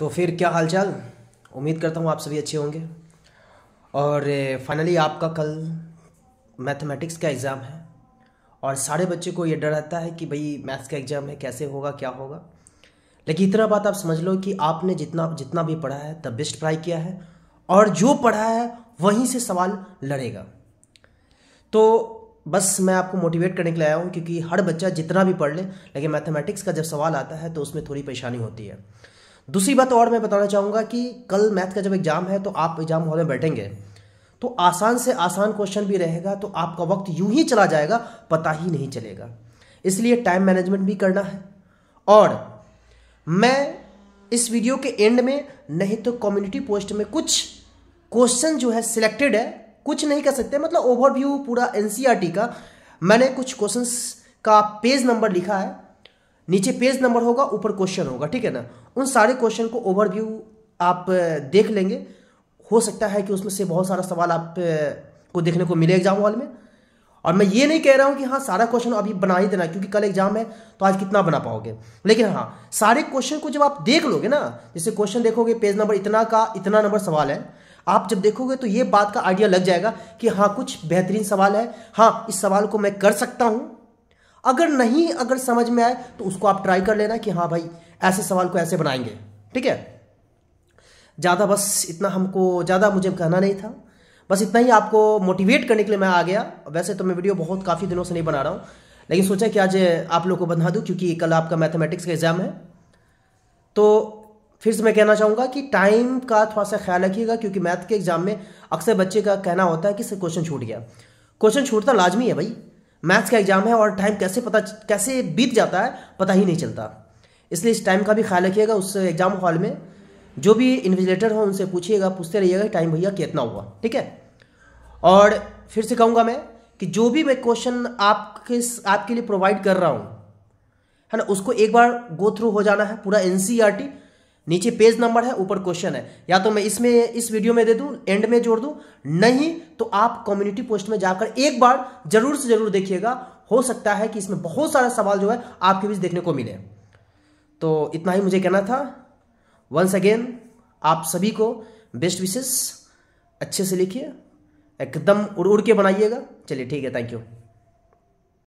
तो फिर क्या हालचाल उम्मीद करता हूँ आप सभी अच्छे होंगे और फाइनली आपका कल मैथमेटिक्स का एग्ज़ाम है और सारे बच्चे को ये डर रहता है कि भाई मैथ्स का एग्ज़ाम है कैसे होगा क्या होगा लेकिन इतना बात आप समझ लो कि आपने जितना जितना भी पढ़ा है तब बेस्ट ट्राई किया है और जो पढ़ा है वहीं से सवाल लड़ेगा तो बस मैं आपको मोटिवेट करने के लिए आया हूँ क्योंकि हर बच्चा जितना भी पढ़ ले लेकिन मैथमेटिक्स का जब सवाल आता है तो उसमें थोड़ी परेशानी होती है दूसरी बात और मैं बताना चाहूँगा कि कल मैथ का जब एग्ज़ाम है तो आप एग्ज़ाम हॉल में बैठेंगे तो आसान से आसान क्वेश्चन भी रहेगा तो आपका वक्त यूं ही चला जाएगा पता ही नहीं चलेगा इसलिए टाइम मैनेजमेंट भी करना है और मैं इस वीडियो के एंड में नहीं तो कम्युनिटी पोस्ट में कुछ क्वेश्चन जो है सिलेक्टेड है कुछ नहीं कर सकते मतलब ओवरव्यू पूरा एनसीआरटी e का मैंने कुछ क्वेश्चंस का पेज नंबर लिखा है नीचे पेज नंबर होगा ऊपर क्वेश्चन होगा ठीक है ना उन सारे क्वेश्चन को ओवरव्यू आप देख लेंगे हो सकता है कि उसमें से बहुत सारा सवाल आप को देखने को मिले एग्जाम हॉल में और मैं ये नहीं कह रहा हूँ कि हाँ सारा क्वेश्चन अभी बना ही देना क्योंकि कल एग्जाम है तो आज कितना बना पाओगे लेकिन हाँ सारे क्वेश्चन को जब आप देख लोगे ना जैसे क्वेश्चन देखोगे पेज नंबर इतना का इतना नंबर सवाल है आप जब देखोगे तो ये बात का आइडिया लग जाएगा कि हाँ कुछ बेहतरीन सवाल है हाँ इस सवाल को मैं कर सकता हूँ अगर नहीं अगर समझ में आए तो उसको आप ट्राई कर लेना कि हाँ भाई ऐसे सवाल को ऐसे बनाएंगे ठीक है ज़्यादा बस इतना हमको ज़्यादा मुझे कहना नहीं था बस इतना ही आपको मोटिवेट करने के लिए मैं आ गया वैसे तो मैं वीडियो बहुत काफ़ी दिनों से नहीं बना रहा हूँ लेकिन सोचा कि आज आप लोग को बना दूँ क्योंकि कल आपका मैथमेटिक्स का एग्ज़ाम है तो फिर से मैं कहना चाहूँगा कि टाइम का थोड़ा सा ख्याल रखिएगा क्योंकि मैथ के एग्ज़ाम में अक्सर बच्चे का कहना होता है कि सर क्वेश्चन छूट गया क्वेश्चन छूटता लाजमी है भाई मैथ्स का एग्जाम है और टाइम कैसे पता कैसे बीत जाता है पता ही नहीं चलता इसलिए इस टाइम का भी ख्याल रखिएगा उस एग्जाम हॉल में जो भी इन्विजिलेटर हो उनसे पूछिएगा पूछते रहिएगा टाइम भैया कितना हुआ ठीक है और फिर से कहूँगा मैं कि जो भी मैं क्वेश्चन आपके आपके लिए प्रोवाइड कर रहा हूँ है ना उसको एक बार गो थ्रू हो जाना है पूरा एन नीचे पेज नंबर है ऊपर क्वेश्चन है या तो मैं इसमें इस वीडियो में दे दूं एंड में जोड़ दूं नहीं तो आप कम्युनिटी पोस्ट में जाकर एक बार जरूर से जरूर देखिएगा हो सकता है कि इसमें बहुत सारा सवाल जो है आपके बीच देखने को मिले तो इतना ही मुझे कहना था वंस अगेन आप सभी को बेस्ट विशेष अच्छे से लिखिए एकदम उड़ उड़ के बनाइएगा चलिए ठीक है थैंक यू